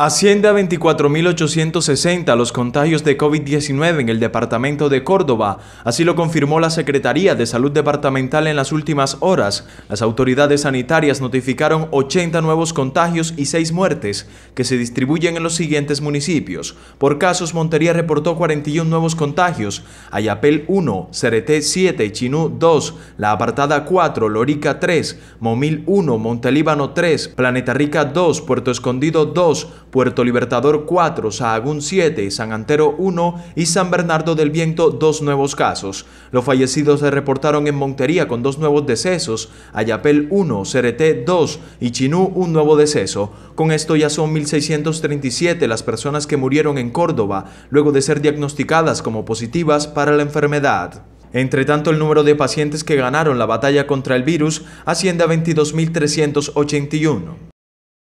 Asciende a 24.860 los contagios de COVID-19 en el departamento de Córdoba, así lo confirmó la Secretaría de Salud Departamental en las últimas horas. Las autoridades sanitarias notificaron 80 nuevos contagios y 6 muertes, que se distribuyen en los siguientes municipios. Por casos, Montería reportó 41 nuevos contagios, Ayapel 1, Cereté 7, Chinú 2, La Apartada 4, Lorica 3, Momil 1, Montelíbano 3, Planeta Rica 2, Puerto Escondido 2, Puerto Libertador 4, Sahagún 7, San Antero 1 y San Bernardo del Viento 2 nuevos casos. Los fallecidos se reportaron en Montería con dos nuevos decesos, Ayapel 1, Cereté 2 y Chinú un nuevo deceso. Con esto ya son 1.637 las personas que murieron en Córdoba luego de ser diagnosticadas como positivas para la enfermedad. Entre tanto, el número de pacientes que ganaron la batalla contra el virus asciende a 22.381.